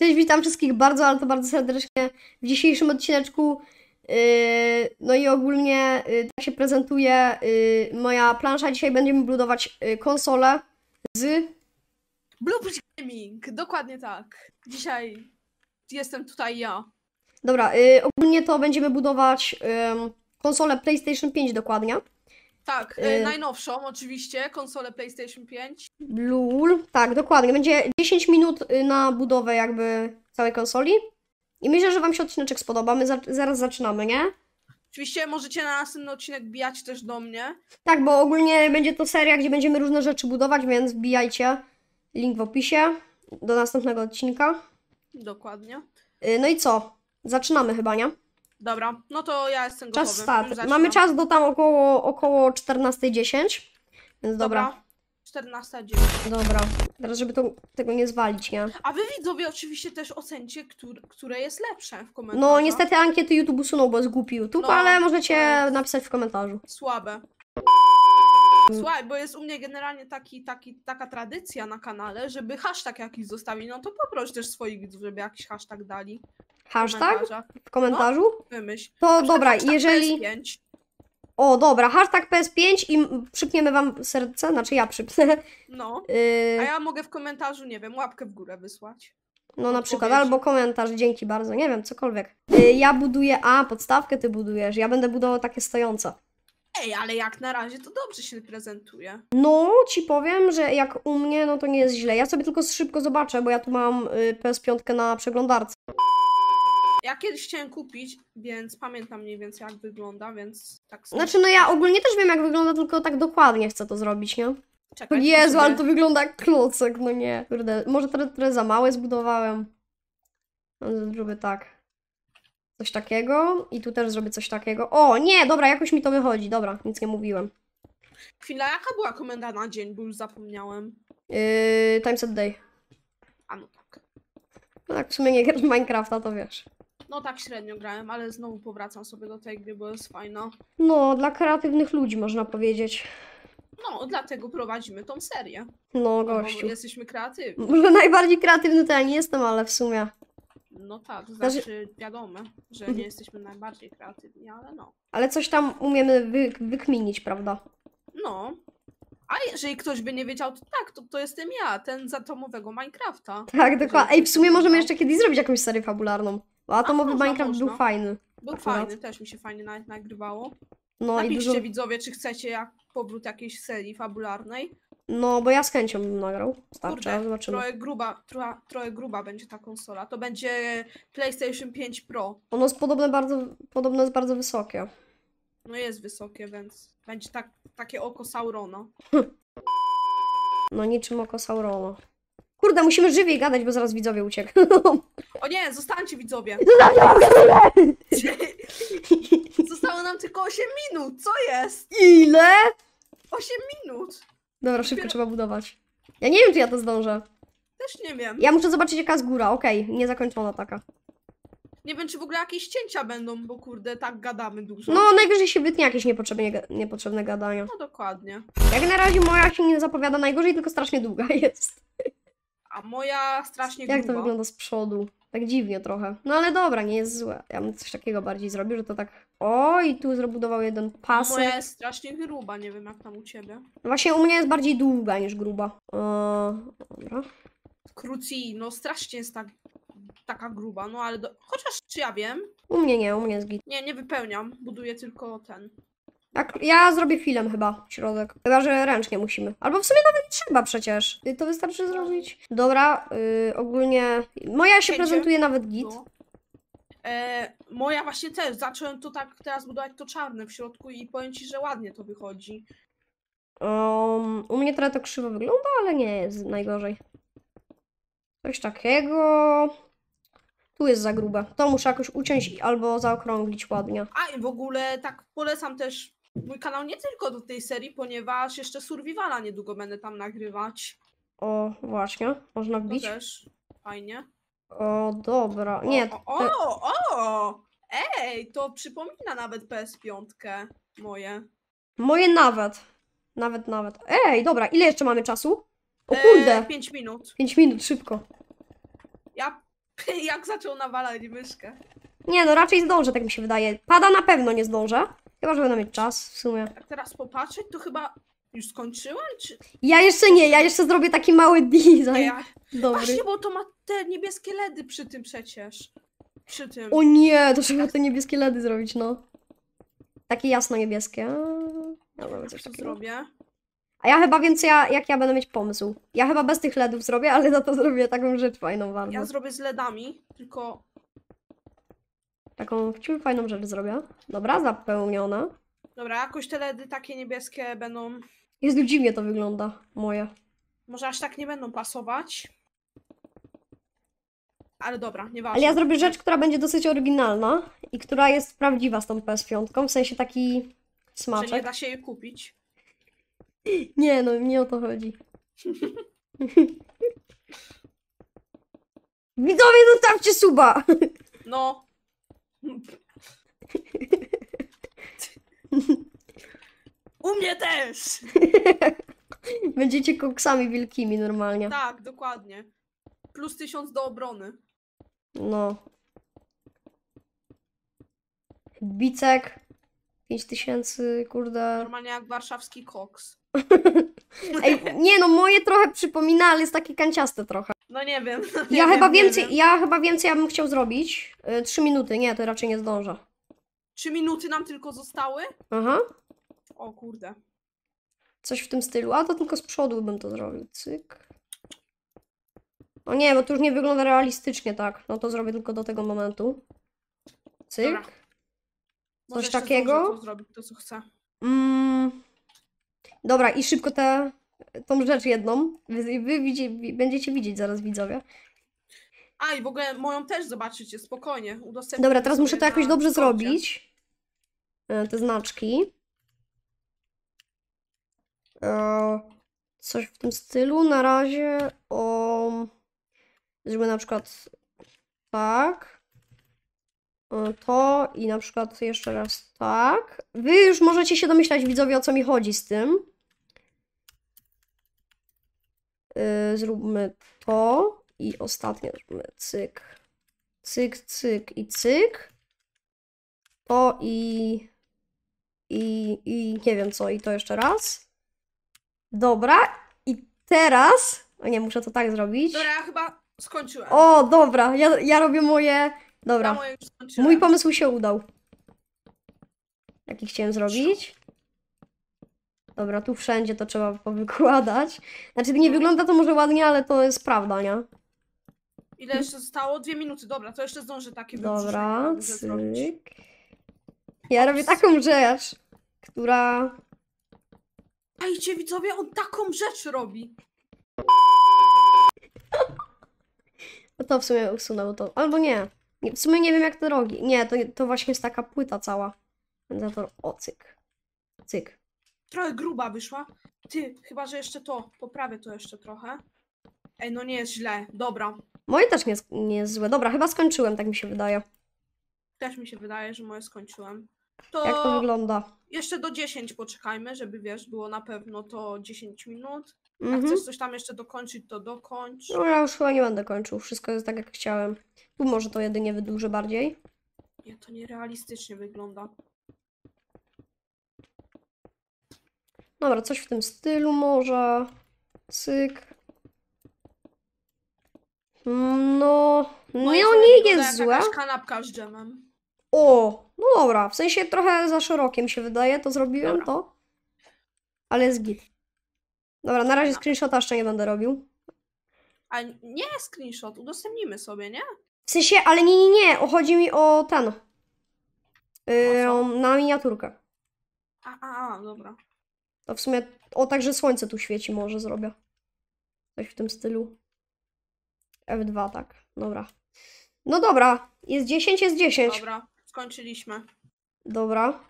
Cześć, witam wszystkich bardzo, ale to bardzo serdecznie w dzisiejszym odcineczku. Yy, no i ogólnie yy, tak się prezentuje yy, moja plansza. Dzisiaj będziemy budować konsolę z... Blueprint Gaming, dokładnie tak. Dzisiaj jestem tutaj ja. Dobra, ogólnie to będziemy budować konsolę PlayStation 5 dokładnie. Tak, e, y najnowszą oczywiście, konsolę PlayStation 5. LUL, tak, dokładnie. Będzie 10 minut y, na budowę jakby całej konsoli. I myślę, że Wam się odcineczek spodoba. My za zaraz zaczynamy, nie? Oczywiście możecie na następny odcinek bijać też do mnie. Tak, bo ogólnie będzie to seria, gdzie będziemy różne rzeczy budować, więc bijajcie. Link w opisie do następnego odcinka. Dokładnie. Y, no i co? Zaczynamy chyba, nie? Dobra, no to ja jestem gotowy. Czas start. Mamy czas do tam około, około 14.10, więc dobra. dobra. 14.10. Dobra, teraz żeby to, tego nie zwalić, nie? A wy widzowie oczywiście też ocencie, który, które jest lepsze w komentarzu. No niestety ankiety YouTube usunął, bo jest głupi YouTube, no, ale możecie jest... napisać w komentarzu. Słabe. Słuchaj, bo jest u mnie generalnie taki, taki, taka tradycja na kanale, żeby hashtag jakiś zostawić, no to poproś też swoich widzów, żeby jakiś hashtag dali. Hashtag? W komentarzu? No, wymyśl. To dobra, hashtag jeżeli... PS5. O, dobra, hashtag PS5 i przypniemy wam serce, znaczy ja przypnę. No, y- a ja mogę w komentarzu, nie wiem, łapkę w górę wysłać. No na przykład, albo komentarz, dzięki bardzo, nie wiem, cokolwiek. Y, ja buduję, a podstawkę ty budujesz, ja będę budował takie stojące. Ej, ale jak na razie to dobrze się prezentuje. No, ci powiem, że jak u mnie, no to nie jest źle. Ja sobie tylko szybko zobaczę, bo ja tu mam y, PS5 na przeglądarce. Ja kiedyś chciałem kupić, więc pamiętam mniej więcej jak wygląda, więc tak sobie... Znaczy, no ja ogólnie też wiem, jak wygląda, tylko tak dokładnie chcę to zrobić, nie? Czekaj, Jezu, sobie... ale to wygląda jak klocek, no nie. Kurde, może trochę, trochę za małe zbudowałem. No, zrobię tak. Coś takiego i tu też zrobię coś takiego. O, nie, dobra, jakoś mi to wychodzi, dobra, nic nie mówiłem. Chwila, jaka była komenda na dzień, bo już zapomniałem. Yy, times a day. A no tak. No tak, w sumie nie grasz Minecrafta, to wiesz. No tak średnio grałem, ale znowu powracam sobie do tej gry, bo jest fajna. No, dla kreatywnych ludzi można powiedzieć. No, dlatego prowadzimy tą serię. No, gościu. Bo jesteśmy kreatywni. Może najbardziej kreatywny to ja nie jestem, ale w sumie. No tak, to znaczy, znaczy wiadomo, że mhm. nie jesteśmy najbardziej kreatywni, ale no. Ale coś tam umiemy wy, wykminić, prawda? No. A jeżeli ktoś by nie wiedział, to tak, to, to jestem ja, ten z atomowego Minecrafta. Tak, dokładnie. Ej, w sumie możemy jeszcze kiedyś zrobić jakąś serię fabularną. No, to można, Minecraft był fajny. Był akurat. fajny, też mi się fajnie na- nagrywało. No i Napiszcie dużo... widzowie, czy chcecie jak powrót jakiejś serii fabularnej. No, bo ja z chęcią bym nagrał. Starczy, Kurde, zobaczymy. trochę gruba, trochę, trochę gruba będzie ta konsola. To będzie PlayStation 5 Pro. Ono jest podobne bardzo, podobno jest bardzo wysokie. No jest wysokie, więc będzie tak, takie oko Saurona. No niczym oko Saurona. Kurde, musimy żywiej gadać, bo zaraz widzowie uciekną. O nie, zostańcie widzowie. Zostało nam tylko 8 minut, co jest? Ile? 8 minut. Dobra, szybko Dopiero- trzeba budować. Ja nie wiem, czy ja to zdążę. Też nie wiem. Ja muszę zobaczyć, jaka jest góra. Okej, niezakończona taka. Nie wiem, czy w ogóle jakieś cięcia będą, bo kurde, tak gadamy dużo. No, najwyżej się wytnie jakieś niepotrzebne, niepotrzebne gadania. No dokładnie. Jak na razie moja się nie zapowiada najgorzej, tylko strasznie długa jest a moja strasznie Jak to wygląda z przodu? Tak dziwnie trochę. No ale dobra, nie jest złe. Ja bym coś takiego bardziej zrobił, że to tak... O, i tu zrobudował jeden pasek. Moja jest strasznie gruba, nie wiem jak tam u ciebie. No właśnie u mnie jest bardziej długa niż gruba. Eee, dobra. Kruci, no strasznie jest tak, taka gruba, no ale do... chociaż czy ja wiem, U mnie nie, u mnie jest git. nie, nie wypełniam, buduję tylko ten. Tak, ja zrobię film chyba w środek. Chyba, że ręcznie musimy. Albo w sumie nawet nie trzeba przecież. To wystarczy zrobić. Dobra, yy, ogólnie. Moja się prezentuje nawet git. No. E, moja właśnie też. Zacząłem to tak teraz budować to czarne w środku i powiem ci, że ładnie to wychodzi. Um, u mnie teraz to krzywo wygląda, ale nie jest najgorzej. Coś takiego. Tu jest za grube. To muszę jakoś uciąć albo zaokrąglić ładnie. A i w ogóle tak polecam też mój kanał nie tylko do tej serii, ponieważ jeszcze Survivala niedługo będę tam nagrywać. O, właśnie, można wbić. To też, fajnie. O, dobra, nie. O, o, o, o! Ej, to przypomina nawet PS5 moje. Moje nawet. Nawet, nawet. Ej, dobra, ile jeszcze mamy czasu? O e, kurde! 5 minut. 5 minut, szybko. Ja, jak zaczął nawalać myszkę. Nie, no raczej zdążę, tak mi się wydaje. Pada na pewno nie zdążę. Chyba, że będę mieć czas w sumie. Jak teraz popatrzeć, to chyba już skończyłam, czy... Ja jeszcze nie, ja jeszcze zrobię taki mały design. No ja... Dobry. Właśnie, bo to ma te niebieskie ledy przy tym przecież. Przy tym. O nie, to trzeba te niebieskie ledy zrobić, no. Takie jasno-niebieskie. Ja zrobię coś Zrobię. A ja chyba, więc ja, jak ja będę mieć pomysł. Ja chyba bez tych LEDów zrobię, ale za to zrobię taką rzecz fajną bardzo. Ja zrobię z LEDami, tylko Taką ciul fajną rzecz zrobię. Dobra, zapełniona. Dobra, jakoś te ledy takie niebieskie będą. Jest dziwnie to wygląda, moje. Może aż tak nie będą pasować. Ale dobra, nieważne. Ale ja zrobię rzecz, która będzie dosyć oryginalna i która jest prawdziwa z tą PS5, w sensie taki smaczek. Że nie da się jej kupić. Nie, no nie o to chodzi. Widzowie, zostawcie suba! No, u mnie też! Będziecie koksami wielkimi normalnie. Tak, dokładnie. Plus tysiąc do obrony. No. Bicek. 5000, kurde. Normalnie jak warszawski koks. Ej, nie no, moje trochę przypomina, ale jest takie kanciaste trochę. No nie wiem. No nie ja, wiem, chyba nie wiem, ja chyba więcej, ja bym chciał zrobić. Yy, Trzy minuty, nie, to raczej nie zdążę. Trzy minuty nam tylko zostały? Aha, O kurde. coś w tym stylu. A to tylko z przodu bym to zrobił, cyk. O no nie, bo to już nie wygląda realistycznie tak. No to zrobię tylko do tego momentu. Cyk. Dobra. Może takiego? To zrobić to, co chcę. Mm. Dobra, i szybko te tą rzecz jedną. Wy, wy widzi, będziecie widzieć zaraz widzowie. A i w ogóle moją też zobaczycie, spokojnie. Udostępnię Dobra, teraz muszę to jakoś dobrze zrobić. E, te znaczki. E, Coś w tym stylu. Na razie o... na przykład tak. E, to i na przykład jeszcze raz tak. Wy już możecie się domyślać widzowie o co mi chodzi z tym. Y, zróbmy to i ostatnie zróbmy cyk, cyk, cyk i cyk. To i, i, i nie wiem co, i to jeszcze raz. Dobra, i teraz, o nie, muszę to tak zrobić. Dobra, ja chyba skończyłem. O, dobra, ja, ja robię moje, dobra. Ja moje Mój pomysł się udał. Jaki chciałem zrobić. Dobra, tu wszędzie to trzeba powykładać. Znaczy, nie wygląda to może ładnie, ale to jest prawda, nie? Ile jeszcze zostało? Dwie minuty, dobra, to jeszcze zdążę takie Dobra, cyk. Ja robię taką rzecz, która... Dajcie widzowie, on taką rzecz robi. No to w sumie usunął to, albo nie. W sumie nie wiem jak to robi. Nie, to, to właśnie jest taka płyta cała. Wentylator, o cyk. Cyk. Trochę gruba wyszła. Ty, chyba, że jeszcze to. Poprawię to jeszcze trochę. Ej, no nie jest źle. Dobra. Moje też nie, jest- nie jest złe. Dobra, chyba skończyłem, tak mi się wydaje. Też mi się wydaje, że moje skończyłem. To, Jak to wygląda? jeszcze do 10 poczekajmy, żeby wiesz, było na pewno to 10 minut. A mhm. chcesz coś tam jeszcze dokończyć, to dokończ. No ja już chyba nie będę kończył. Wszystko jest tak, jak chciałem. Tu może to jedynie wydłużę bardziej. Nie, to nierealistycznie wygląda. Dobra, coś w tym stylu może. Cyk. No, no nie jest złe. jakaś kanapka z dżemem. O, no dobra, w sensie trochę za szerokie mi się wydaje, to zrobiłem Dobra. to. Ale jest git. Dobra, na razie screenshota jeszcze nie będę robił. A nie screenshot, udostępnimy sobie, nie? W sensie, ale nie, nie, nie, o, chodzi mi o ten. Yy, O na miniaturkę. A, a, a, dobra. To w sumie, o także słońce tu świeci może zrobię. Coś w tym stylu. F2, tak. Dobra. No dobra, jest 10, jest 10. Dobra, skończyliśmy. Dobra.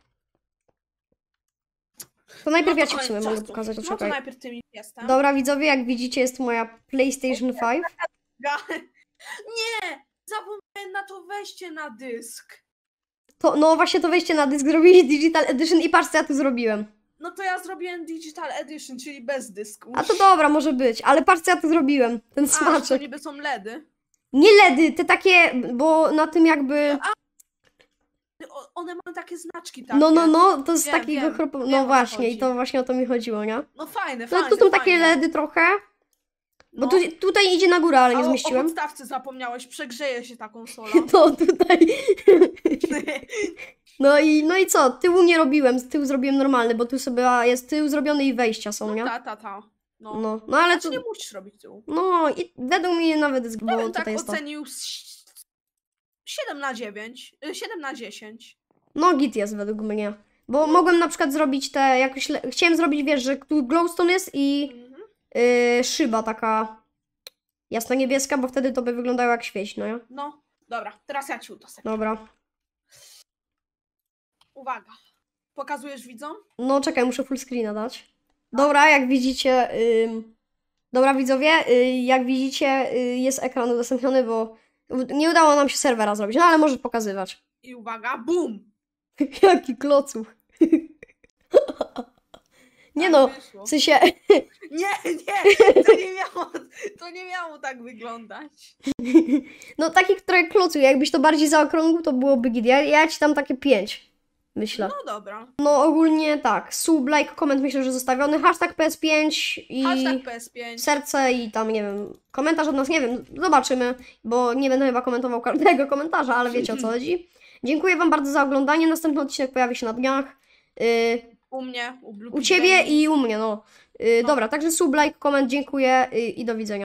To najpierw no ja ci w sumie mogę pokazać, to no to najpierw tym jestem. Dobra, widzowie, jak widzicie, jest moja PlayStation 5. Nie! Zapomniałem na to wejście na dysk. To, no właśnie to wejście na dysk zrobili Digital Edition i patrz co ja tu zrobiłem. No to ja zrobiłem Digital Edition, czyli bez dysku. A to dobra, może być, ale patrz ja to zrobiłem, ten A, smaczek. że to niby są LEDy. Nie LEDy, te takie, bo na tym jakby... A, one mają takie znaczki tak? No, no, no, to z Wiem, takich wiem, No właśnie, i to właśnie o to mi chodziło, nie? No fajne, No fajne, tu są fajne. takie LEDy trochę, bo No. tu, tutaj idzie na górę, ale nie zmieściłem. O podstawce zapomniałeś, przegrzeje się taką solą. To no, tutaj... No i, no i co? Tyłu nie robiłem, tył zrobiłem normalny, bo tu sobie jest tył zrobiony i wejścia są, no nie? Ta, ta, ta. No, no, no ale znaczy, tu... nie musisz robić tyłu. No i według mnie nawet jest, bo bym tutaj tak jest ocenił 7 na 9, 7 y, na 10. No git jest według mnie. Bo mogłem na przykład zrobić te jakieś... Le... Chciałem zrobić, wiesz, że tu glowstone jest i mhm. Y, szyba taka jasno niebieska, bo wtedy to by wyglądało jak świeć, no ja? No, dobra, teraz ja ci udostępnię. Dobra. Uwaga. Pokazujesz widzom? No czekaj, muszę full screena dać. No. Dobra, jak widzicie... Dobra widzowie, y, jak widzicie y, jest ekran udostępniony, bo nie udało nam się serwera zrobić, no ale może pokazywać. I uwaga, bum! Jaki klocuch. nie tak no, w sensie... nie, nie, to nie miało, to nie miało tak wyglądać. no taki, który klocuch, jakbyś to bardziej zaokrągł, to byłoby git. Ja, ja ci tam takie pięć myślę. No dobra. No ogólnie tak, sub, like, koment myślę, że zostawiony, hashtag PS5 i hashtag PS5. serce i tam, nie wiem, komentarz od nas, nie wiem, zobaczymy, bo nie będę chyba komentował każdego komentarza, ale wiecie o co chodzi. Dziękuję Wam bardzo za oglądanie, następny odcinek pojawi się na dniach. Y, u mnie, u, u Ciebie i u mnie, no. Y, no. Dobra, także sub, like, koment, dziękuję y, i do widzenia.